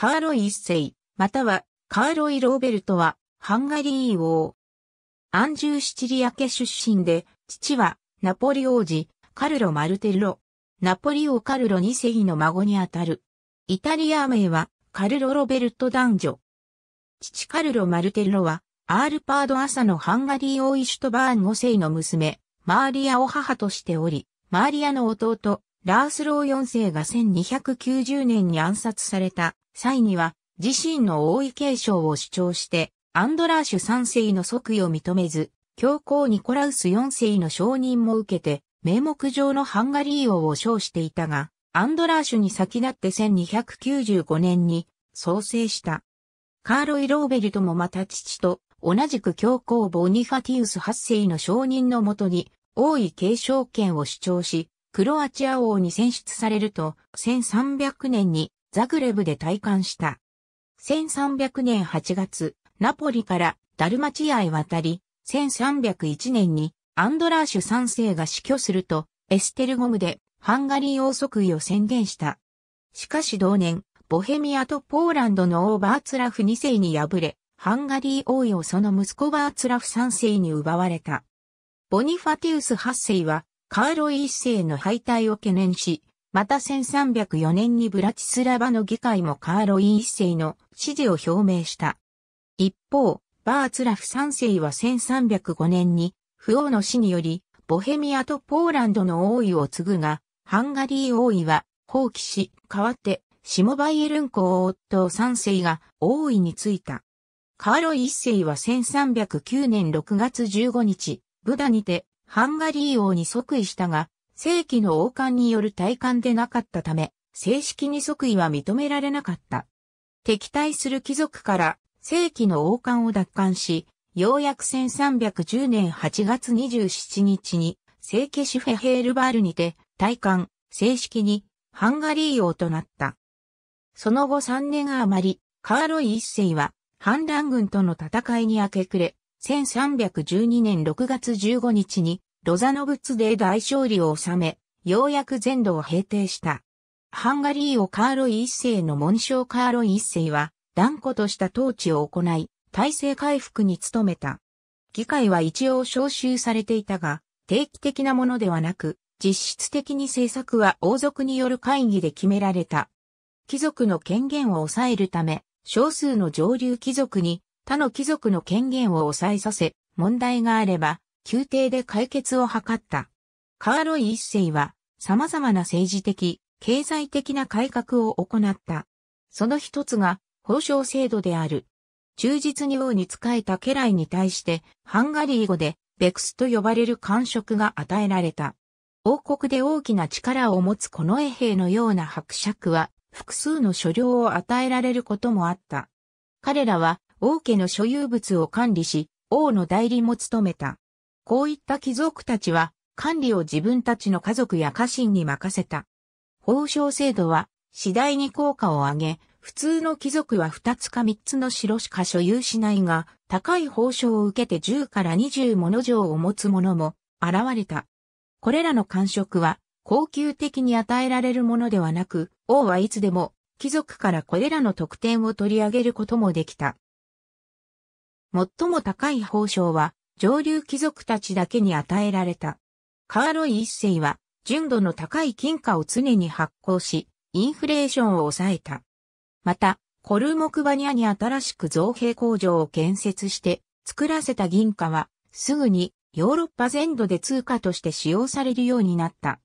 カーロイ一世、またはカーロイ・ローベルトは、ハンガリー王。アンジュー・シチリア家出身で、父は、ナポリ王子、カルロ・マルテロ。ナポリ王カルロ二世の孫にあたる。イタリア名は、カルロ・ロベルト男女。父カルロ・マルテロは、アールパード・アサのハンガリー王イシュトバーン五世の娘、マーリアを母としており、マーリアの弟、ラースロー4世が1290年に暗殺された際には自身の王位継承を主張してアンドラーシュ3世の即位を認めず、教皇ニコラウス4世の承認も受けて名目上のハンガリー王を称していたが、アンドラーシュに先立って1295年に創生した。カーロイ・ローベルトもまた父と同じく教皇ボニファティウス8世の承認のもとに王位継承権を主張し、クロアチア王に選出されると、1300年にザグレブで退官した。1300年8月、ナポリからダルマチアへ渡り、1301年にアンドラーシュ3世が死去すると、エステルゴムでハンガリー王即位を宣言した。しかし同年、ボヘミアとポーランドの王バーツラフ2世に敗れ、ハンガリー王位をその息子バーツラフ3世に奪われた。ボニファティウス8世はカーロイ一世の敗退を懸念し、また1304年にブラチスラバの議会もカーロイ一世の支持を表明した。一方、バーツラフ三世は1305年に、不王の死により、ボヘミアとポーランドの王位を継ぐが、ハンガリー王位は放棄し、代わって、シモバイエルン公夫三世が王位についた。カーロイ一世は1309年6月15日、ブダにてハンガリー王に即位したが、正規の王冠による戴冠でなかったため、正式に即位は認められなかった。敵対する貴族から正規の王冠を奪還し、ようやく1310年8月27日に、聖騎シフェヘールバールにて、戴冠、正式に、ハンガリー王となった。その後3年余り、カーロイ一世は、反乱軍との戦いに明け暮れ、1312年6月15日に、ロザノブツで大勝利を収め、ようやく全土を平定した。ハンガリーをカーロイ一世の紋章カーロイ一世は、断固とした統治を行い、体制回復に努めた。議会は一応召集されていたが、定期的なものではなく、実質的に政策は王族による会議で決められた。貴族の権限を抑えるため、少数の上流貴族に他の貴族の権限を抑えさせ、問題があれば宮廷で解決を図った。カーロイ一世は様々な政治的、経済的な改革を行った。その一つが、報奨制度である。忠実に王に仕えた家来に対して、ハンガリー語で、ベクスと呼ばれる官職が与えられた。王国で大きな力を持つこの衛兵のような伯爵は、複数の所領を与えられることもあった。彼らは、王家の所有物を管理し、王の代理も務めた。こういった貴族たちは管理を自分たちの家族や家臣に任せた。報奨制度は次第に効果を上げ、普通の貴族は2つか3つの城しか所有しないが、高い報奨を受けて10から20もの城を持つ者も現れた。これらの官職は恒久的に与えられるものではなく、王はいつでも貴族からこれらの特典を取り上げることもできた。最も高い報奨は上流貴族たちだけに与えられた。カーロイ一世は、純度の高い金貨を常に発行し、インフレーションを抑えた。また、コルモクバニアに新しく造幣工場を建設して作らせた銀貨は、すぐにヨーロッパ全土で通貨として使用されるようになった。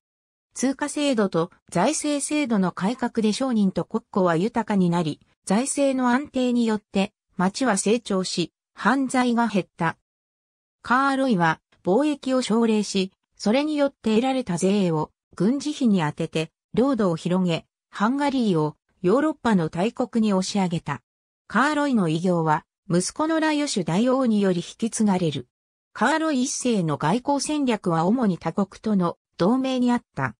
通貨制度と財政制度の改革で商人と国庫は豊かになり、財政の安定によって町は成長し、犯罪が減った。カーロイは貿易を奨励し、それによって得られた税を軍事費に充てて領土を広げ、ハンガリーをヨーロッパの大国に押し上げた。カーロイの偉業は息子のラヨシュ大王により引き継がれる。カーロイ一世の外交戦略は主に他国との同盟にあった。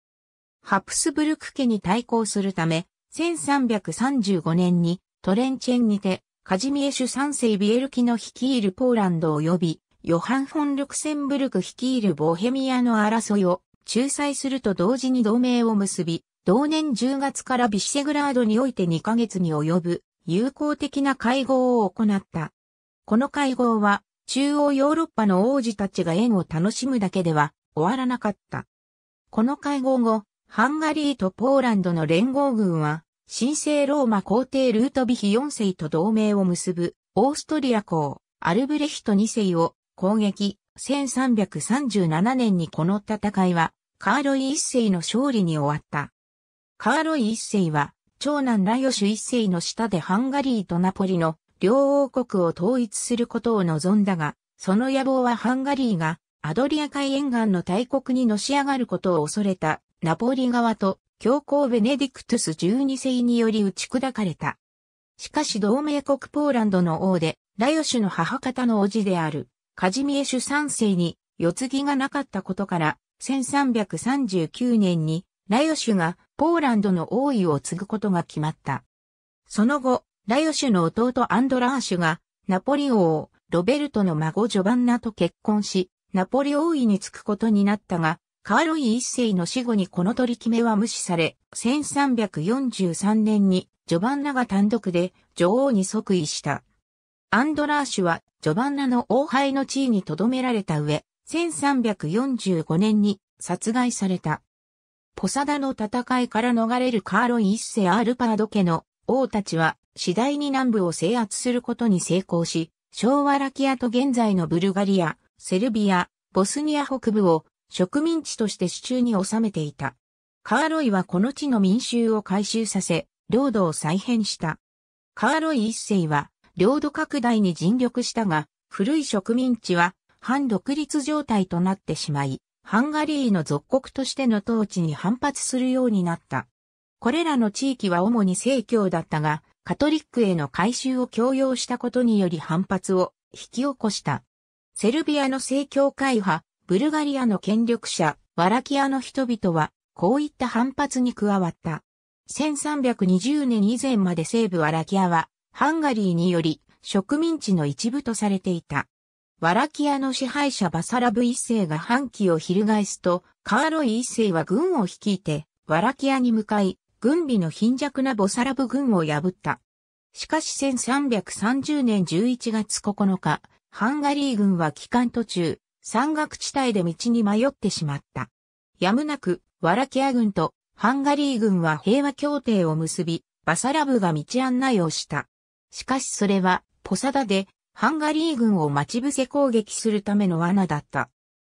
ハプスブルク家に対抗するため、1335年にトレンチェンにて、カジミエシュ三世ビエルキの率いるポーランド及びヨハン・フォン・ルクセンブルク率いるボヘミアの争いを仲裁すると同時に同盟を結び、同年10月からビシセグラードにおいて2ヶ月に及ぶ友好的な会合を行った。この会合は中央ヨーロッパの王子たちが縁を楽しむだけでは終わらなかった。この会合後、ハンガリーとポーランドの連合軍は、神聖ローマ皇帝ルートビヒ4世と同盟を結ぶ、オーストリア公、アルブレヒト2世を攻撃。1337年にこの戦いは、カーロイ一世の勝利に終わった。カーロイ一世は、長男ラヨシュ一世の下でハンガリーとナポリの両王国を統一することを望んだが、その野望はハンガリーがアドリア海沿岸の大国にのし上がることを恐れたナポリ側と教皇ベネディクトゥス12世により打ち砕かれた。しかし同盟国ポーランドの王で、ラヨシュの母方の叔父であるカジミエシュ三世に、世継ぎがなかったことから、1339年に、ラヨシュがポーランドの王位を継ぐことが決まった。その後、ラヨシュの弟アンドラーシュが、ナポリ王、ロベルトの孫ジョバンナと結婚し、ナポリ王位に就くことになったが、カーロイ一世の死後にこの取り決めは無視され、1343年にジョバンナが単独で女王に即位した。アンドラーシュはジョバンナの王牌の地位に留められた上、1345年に殺害された。ポサダの戦いから逃れるカーロイ一世アルパード家の王たちは次第に南部を制圧することに成功し、昭和ラキアと現在のブルガリア、セルビア、ボスニア北部を植民地として手中に収めていた。カーロイはこの地の民衆を回収させ、領土を再編した。カーロイ一世は領土拡大に尽力したが、古い植民地は反独立状態となってしまい、ハンガリーの属国としての統治に反発するようになった。これらの地域は主に正教だったが、カトリックへの改修を強要したことにより反発を引き起こした。セルビアの正教会派、ブルガリアの権力者、ワラキアの人々は、こういった反発に加わった。1320年以前まで西部ワラキアは、ハンガリーにより植民地の一部とされていた。ワラキアの支配者バサラブ一世が反旗を翻すと、カーロイ一世は軍を率いて、ワラキアに向かい、軍備の貧弱なボサラブ軍を破った。しかし1330年11月9日、ハンガリー軍は帰還途中、山岳地帯で道に迷ってしまった。やむなく、ワラキア軍とハンガリー軍は平和協定を結び、バサラブが道案内をした。しかしそれは、ポサダで、ハンガリー軍を待ち伏せ攻撃するための罠だった。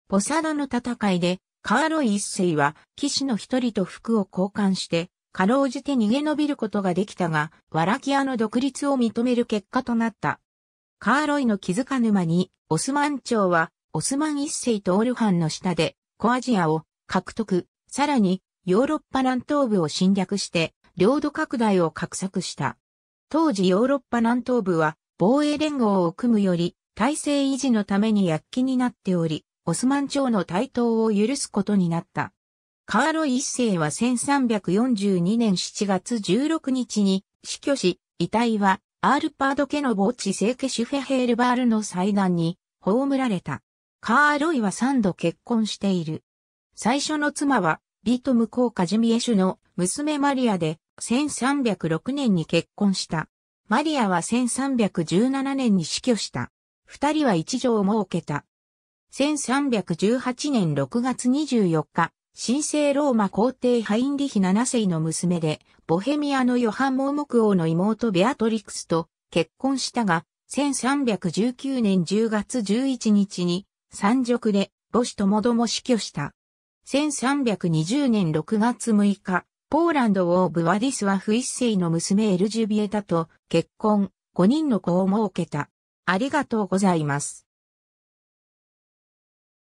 ポサダの戦いで、カーロイ一世は、騎士の一人と服を交換して、かろうじて逃げ延びることができたが、ワラキアの独立を認める結果となった。カーロイの気づかぬ間に、オスマン朝は、オスマン一世とオルハンの下で、コアジアを獲得、さらに、ヨーロッパ南東部を侵略して、領土拡大を画策した。当時ヨーロッパ南東部は防衛連合を組むより体制維持のために躍起になっており、オスマン朝の台頭を許すことになった。カーロ一世は1342年7月16日に死去し、遺体はアールパード家の墓地聖家シュフェヘールバールの祭壇に葬られた。カーロイは3度結婚している。最初の妻は、ビトム・コー・カジミエシュの娘マリアで、1306年に結婚した。マリアは1317年に死去した。二人は一女を設けた。1318年6月24日、神聖ローマ皇帝ハインリヒ7世の娘で、ボヘミアのヨハン盲目王の妹ベアトリクスと結婚したが、1319年10月11日に、三辱で母子ともども死去した。1320年6月6日、ポーランド・王ブ・ワディスワフ一世の娘エルジュビエタと結婚、5人の子を設けた。ありがとうございます。